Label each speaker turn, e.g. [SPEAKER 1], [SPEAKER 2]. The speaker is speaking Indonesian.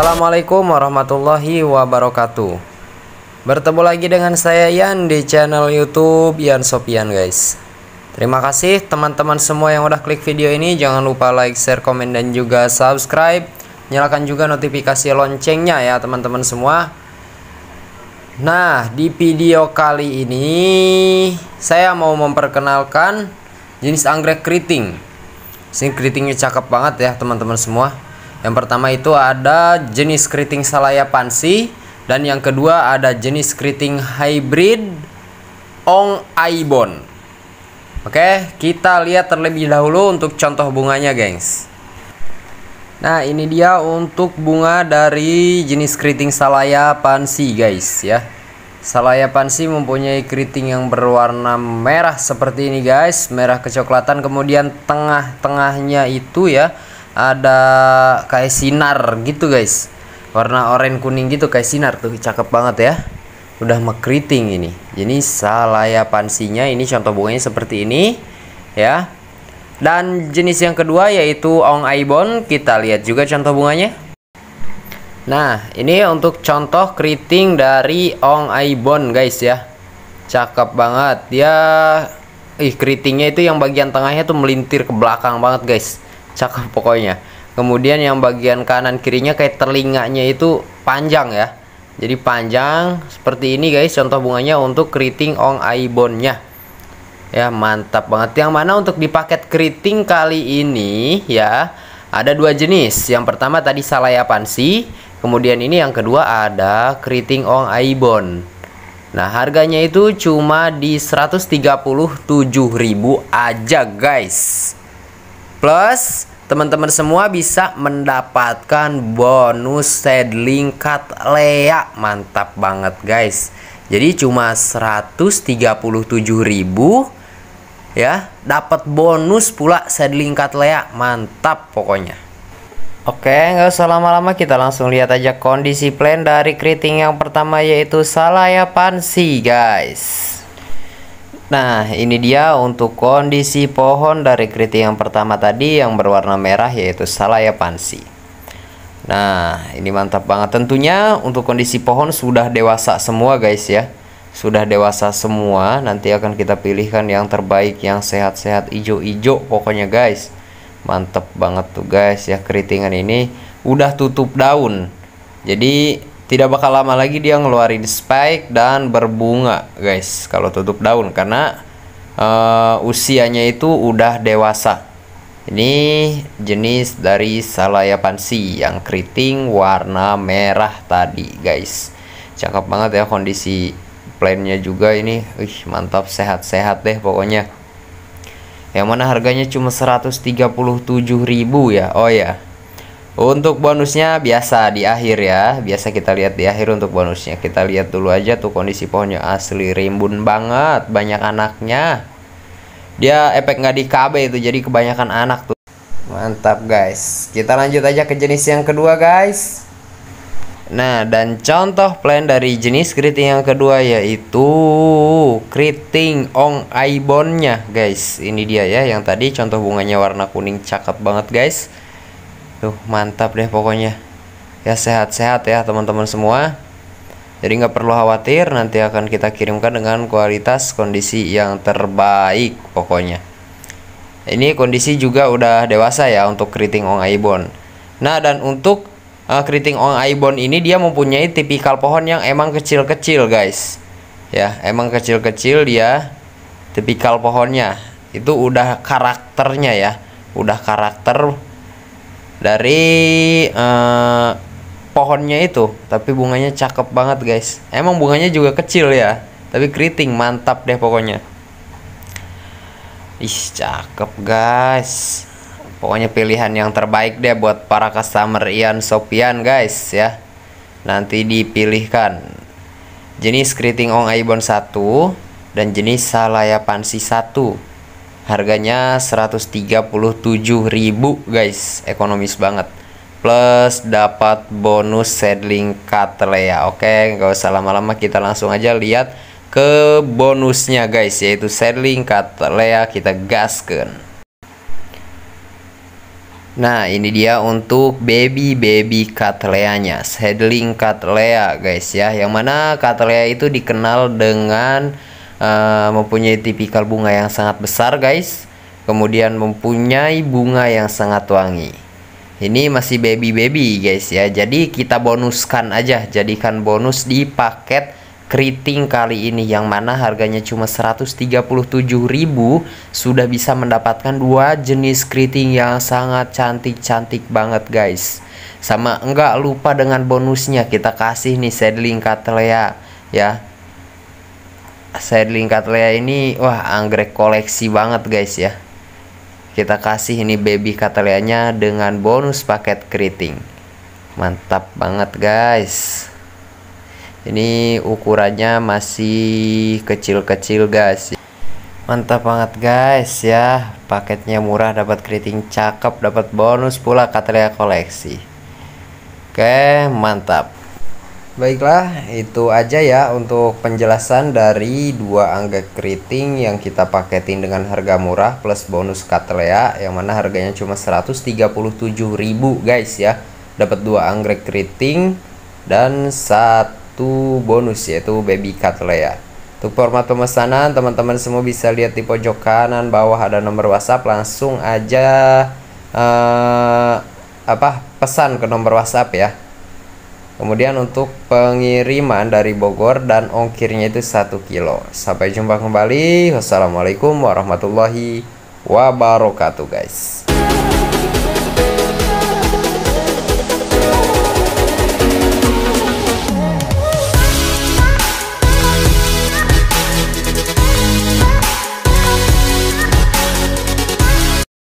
[SPEAKER 1] Assalamualaikum warahmatullahi wabarakatuh Bertemu lagi dengan saya Yan di channel youtube Yan Sopian guys Terima kasih teman-teman semua yang udah klik video ini Jangan lupa like, share, komen, dan juga subscribe Nyalakan juga notifikasi loncengnya ya teman-teman semua Nah di video kali ini Saya mau memperkenalkan jenis anggrek keriting Sini keritingnya cakep banget ya teman-teman semua yang pertama itu ada jenis keriting salaya pansi dan yang kedua ada jenis keriting hybrid ong aibon. Oke, kita lihat terlebih dahulu untuk contoh bunganya, guys. Nah, ini dia untuk bunga dari jenis keriting salaya pansi, guys, ya. Salaya pansi mempunyai keriting yang berwarna merah seperti ini, guys, merah kecoklatan kemudian tengah-tengahnya itu ya ada kayak sinar gitu guys warna oranye kuning gitu kayak sinar tuh cakep banget ya udah mekriting ini jadi salaya pansinya ini contoh bunganya seperti ini ya dan jenis yang kedua yaitu ong aibon kita lihat juga contoh bunganya nah ini untuk contoh keriting dari ong aibon guys ya cakep banget dia ih keritingnya itu yang bagian tengahnya tuh melintir ke belakang banget guys cakep pokoknya kemudian yang bagian kanan kirinya kayak telinganya itu panjang ya jadi panjang seperti ini guys contoh bunganya untuk keriting ong aibonnya ya mantap banget yang mana untuk di paket keriting kali ini ya ada dua jenis yang pertama tadi salaya pansi kemudian ini yang kedua ada keriting ong aibon Nah harganya itu cuma di 137.000 aja guys Plus, teman-teman semua bisa mendapatkan bonus sedling cut lea. Mantap banget, guys. Jadi cuma 137.000 ya, dapat bonus pula sedling cut lea. Mantap pokoknya. Oke, nggak usah lama-lama kita langsung lihat aja kondisi plan dari keriting yang pertama yaitu Salaya Pansi, guys. Nah, ini dia untuk kondisi pohon dari keriting yang pertama tadi yang berwarna merah yaitu salaya pansi. Nah, ini mantap banget. Tentunya untuk kondisi pohon sudah dewasa semua guys ya. Sudah dewasa semua, nanti akan kita pilihkan yang terbaik, yang sehat-sehat, ijo-ijo pokoknya guys. mantap banget tuh guys ya keritingan ini udah tutup daun. Jadi tidak bakal lama lagi dia ngeluarin spike dan berbunga, guys. Kalau tutup daun karena uh, usianya itu udah dewasa. Ini jenis dari Salaya Pansi yang keriting warna merah tadi, guys. Cakep banget ya kondisi plannya juga ini. Wih, mantap sehat-sehat deh pokoknya. Yang mana harganya cuma 137.000 ya. Oh ya. Untuk bonusnya biasa di akhir ya, biasa kita lihat di akhir untuk bonusnya. Kita lihat dulu aja tuh kondisi pohonnya asli rimbun banget, banyak anaknya. Dia efek nggak di KB itu, jadi kebanyakan anak tuh. Mantap guys, kita lanjut aja ke jenis yang kedua guys. Nah, dan contoh plan dari jenis keriting yang kedua yaitu keriting ong ibonnya guys. Ini dia ya yang tadi contoh bunganya warna kuning cakep banget, guys. Tuh mantap deh pokoknya. Ya sehat-sehat ya teman-teman semua. Jadi nggak perlu khawatir nanti akan kita kirimkan dengan kualitas kondisi yang terbaik pokoknya. Ini kondisi juga udah dewasa ya untuk keriting ong aibon. Nah dan untuk uh, keriting ong aibon ini dia mempunyai tipikal pohon yang emang kecil-kecil guys. Ya emang kecil-kecil dia tipikal pohonnya itu udah karakternya ya udah karakter dari uh, pohonnya itu tapi bunganya cakep banget guys emang bunganya juga kecil ya tapi keriting mantap deh pokoknya ih cakep guys pokoknya pilihan yang terbaik deh buat para customer Ian Sopian guys ya nanti dipilihkan jenis keriting ong aibon 1 dan jenis salaya pansi 1 Harganya 137.000 guys, ekonomis banget. Plus dapat bonus seedling ya Oke, nggak usah lama-lama kita langsung aja lihat ke bonusnya guys, yaitu seedling ya kita gaskan. Nah ini dia untuk baby baby cattleyanya, saddling cattlea guys ya. Yang mana cattlea itu dikenal dengan Eh, mempunyai tipikal bunga yang sangat besar guys kemudian mempunyai bunga yang sangat wangi ini masih baby-baby guys ya jadi kita bonuskan aja jadikan bonus di paket keriting kali ini yang mana harganya cuma 137.000 sudah bisa mendapatkan dua jenis keriting yang sangat cantik-cantik banget guys sama enggak lupa dengan bonusnya kita kasih nih sedling katlea ya saya lingkat Lea ini wah anggrek koleksi banget guys ya kita kasih ini baby nya dengan bonus paket keriting mantap banget guys ini ukurannya masih kecil-kecil guys mantap banget guys ya paketnya murah dapat keriting cakep dapat bonus pula katalea koleksi oke mantap Baiklah, itu aja ya untuk penjelasan dari dua anggrek keriting yang kita paketin dengan harga murah plus bonus katlea yang mana harganya cuma 137.000 guys ya. Dapat dua anggrek keriting dan satu bonus yaitu baby katlea. Untuk format pemesanan teman-teman semua bisa lihat di pojok kanan bawah ada nomor WhatsApp langsung aja uh, apa pesan ke nomor WhatsApp ya. Kemudian untuk pengiriman dari Bogor dan ongkirnya itu 1 kilo. Sampai jumpa kembali. Wassalamualaikum warahmatullahi wabarakatuh guys.